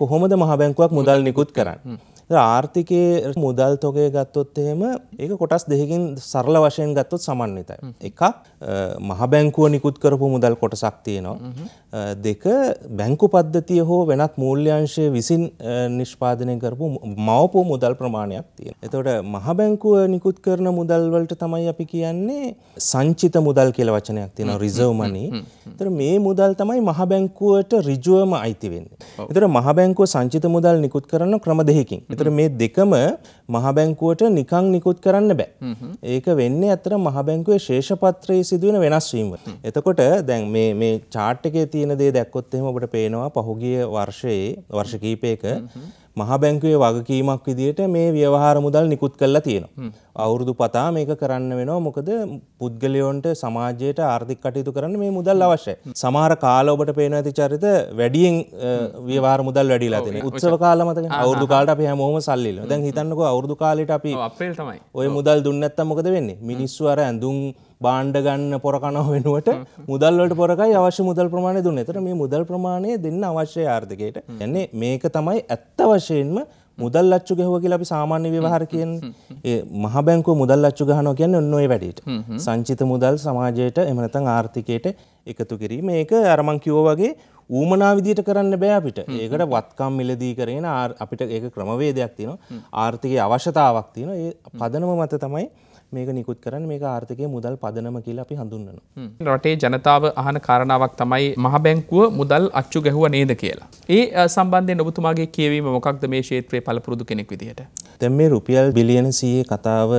කොහොමද මහ බැංකුවක් මුදල් නිකුත් කරන්න. ආර්ථිකයේ මුදල් තොගේ ගත්තොත් එහෙම ඒක කොටස් දෙහකින් සරල වශයෙන් ගත්තොත් සමන්විතයි. එකක් මහබැංකුව නිකුත් කරපු මුදල් කොටසක් තියෙනවා. දෙක බැංකු පද්ධතිය හෝ වෙනත් මූල්‍යංශය විසින් නිෂ්පාදනය කරපු මවපු මුදල් ප්‍රමාණයක් තියෙන. එතකොට මහබැංකුව නිකුත් කරන මුදල් වලට තමයි අපි කියන්නේ සංචිත මුදල් කියලා වචනයක් තියෙනවා රිසර්ව් මනි. ඒතර මේ මුදල් තමයි මහබැංකුවට ඍජුවම අයිති වෙන්නේ. ඒතර මහබැංකුව මහබැංකුව සංචිත මුදල් නිකුත් කරන ක්‍රම දෙහකින්. එතර මේ දෙකම මහබැංකුවට නිකං නිකුත් කරන්න බෑ. ඒක වෙන්නේ ඇතර මහබැංකුවේ ශේෂපත්‍රයේ සිදුවෙන වෙනස්වීම. එතකොට දැන් මේ චාට් එකේ තියෙන දේ දැක්කොත් එහෙම ඔබට පේනවා පහුගිය වර්ෂයේ වර්ෂ කීපයක මහා බැංකුවේ වගකීමක් විදිහට මේ ව්‍යවහාර මුදල් නිකුත් කරලා තියෙනවා. අවුරුදු පතා මේක කරන්න වෙනවා. මොකද පුද්ගලයන්ට සමාජයට ආර්ථික කටයුතු කරන්න මේ මුදල් අවශ්‍යයි. සමහර කාල ඔබට පේන ඇති චරිත වැඩියෙන් ව්‍යවහාර මුදල් වැඩිලා තියෙනවා. උත්සව කාල මතක අවුරුදු කාලට අපි හැමෝම සල්ලි ඉල්ලනවා. දැන් හිතන්නකෝ අවුරුදු කාලෙට අපි ඔය මුදල් දුන්නේ නැත්තම් මොකද වෙන්නේ? මිනිස්සු අර ඇඳුම් බාණ්ඩ ගන්න පොරකන වෙනුවට මුදල්වලට පොරකයි අවශ්‍ය මුදල් ප්‍රමාණය දුන්න එතර මේ මුදල් ප්‍රමාණය දෙන්න අවශ්‍ය ආර්ථකයට යන්නේ මේක තමයි ඇත්ත වශයෙන්ම මුදල් ලච්චු ගැහුව කියලා අපි සාමාන්‍ය ව්‍යවහාර කියන්නේ මහ බැංකුව මුදල් ලච්චු ගහනවා කියන්නේ ඔන්න ඔය වැඩේට. සංචිත මුදල් සමාජයට එහෙම නැත්නම් ආර්ථිකයට එකතු කිරීම. ඒක අර මං කිව්වා වගේ ඌමනා විදියට කරන්න බෑ අපිට. ඒකට වත්කම් මිලදී කරගෙන අපිට ඒක ක්‍රමවේදයක් තියෙනවා. ආර්ථිකයේ අවශ්‍යතාවක් තියෙනවා. ඒ පදනම මත තමයි මේක නිකුත් කරන්න මේ ආර්ථකය මුදල් පදනම කියලා අපි හඳුන්න්නන. රටේ ජනතාව අහන කාරණාවක් තමයි මහබැංකුව මුදල් අච්චු ගැහුව නේද කියලා. ඒ සම්බන්ධය නොබතුමාගේ කියවීම මොකක්ද මේ ශේත්‍රය පලපුරුදු කෙනෙක් විදිහට. දැම් මේ රුපියල් බිලියන සයේ කතාව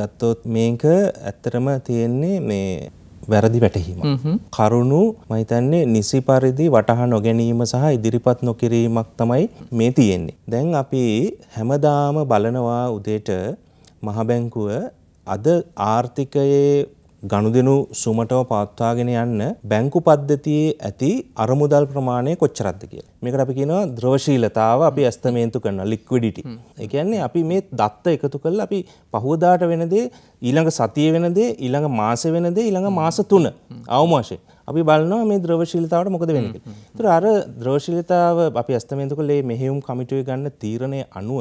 ගත්තොත් මේක ඇත්තරම තියෙන්නේ මේ වැරදි වැටහීම. කරුණු මහිතන්නේ නිසි පරිදි වටහා නොගැනීම සහ ඉදිරිපත් නොකිරීමක් තමයි මේ තියෙන්නේ. දැන් අපි හැමදාම බලනවා උදේට මහබැංකුව අද ආර්ථිකයේ ගනුදෙනු සුමටව පවත්වාගෙන යන්න බැංකු පද්ධතියේ ඇති අරමුදල් ප්‍රමාණය කොච්චරක්ද කියලා. මේකට අපි කියනවා ද්‍රවශීලතාව අපි ඇස්තමේන්තු කරන ලික්විඩිටි. ඒ කියන්නේ අපි මේ දත්ත එකතු කරලා අපි පහුවදාට වෙන දේ ඊළඟ සතිය වෙන දේ ඊළඟ මාසෙ වෙන දේ ඊළඟ මාස 3 අවම වශයෙන් අපි බලනවා මේ ද්‍රවශීලතාවට මොකද වෙන්නේ කියලා. ඒතර අර ද්‍රවශීලතාව අපි ඇස්තමේන්තු කළේ මෙහෙයුම් කමිටුවේ ගන්න තීරණය අනුව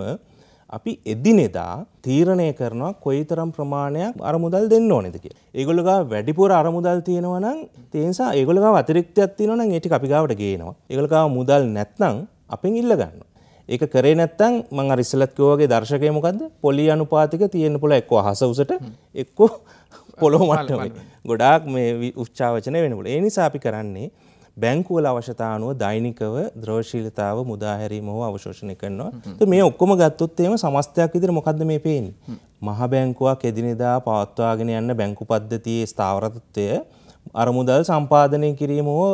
අපි එදිනෙදා තීරණය කරනවා කොයිතරම් ප්‍රමාණයක් අරමුදල් දෙන්න ඕනේද කියලා. ඒගොල්ලෝ ගාව වැඩිපුර අරමුදල් තියෙනවා නම් ඒ නිසා ඒගොල්ලෝ ගාව අතිරික්තයක් තියෙනවා නම් ඒ ටික අපි ගාවට ගේනවා. ඒගොල්ලෝ ගාව මුදල් නැත්නම් අපෙන් ඉල්ල ගන්නවා. ඒක කරේ නැත්තම් මං අර ඉස්සලත් කිව්වාගේ දර්ශකය මොකද්ද? පොලි අනුපාතික තියෙන්න පුළුවන් එක්ක අහස උසට එක්ක පොළොව මට්ටමේ. ගොඩාක් මේ උච්චාවචනය වෙන්න පුළුවන්. ඒ නිසා අපි කරන්නේ බැංකුවල අවශ්‍යතානුව දෛනිකව ද්‍රවශීලතාව මුදාහැරීම හෝ අවශෝෂණය කරනවා. මේ ඔක්කොම ගත්තොත් එහෙම සමස්තයක් විදිහට මොකද්ද මේ පේන්නේ? මහ බැංකුවක් එදිනෙදා පවත්වාගෙන යන බැංකු පද්ධතියේ ස්ථාවරත්වය අරමුදල් සම්පාදනය කිරීම හෝ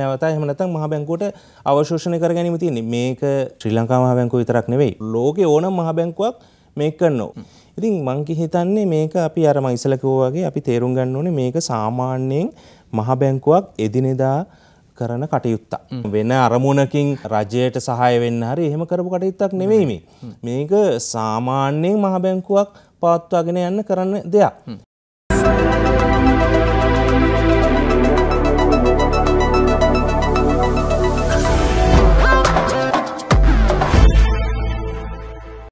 නැවත එහෙම නැත්නම් මහ බැංකුවට අවශෝෂණය කර ගැනීම තියෙන්නේ. මේක ශ්‍රී ලංකා මහ බැංකුව විතරක් නෙවෙයි. ලෝකේ ඕනම මහ බැංකුවක් මේක කරනවා. ඉතින් මං හිතන්නේ මේක අපි අර මම ඉස්සලා කිව්වා වගේ අපි තේරුම් ගන්න ඕනේ මේක සාමාන්‍යයෙන් මහ බැංකුවක් එදිනෙදා කරන කටයුත්තා. වෙන අරමුණකින් රජයට සහය වෙන්න හරි එහෙම කරපු කටයුත්තක් නෙවෙයි මේ. මේක සාමාන්‍යයෙන් මහ බැංකුවක් පවත්වාගෙන යන්න කරන්න දෙයක්.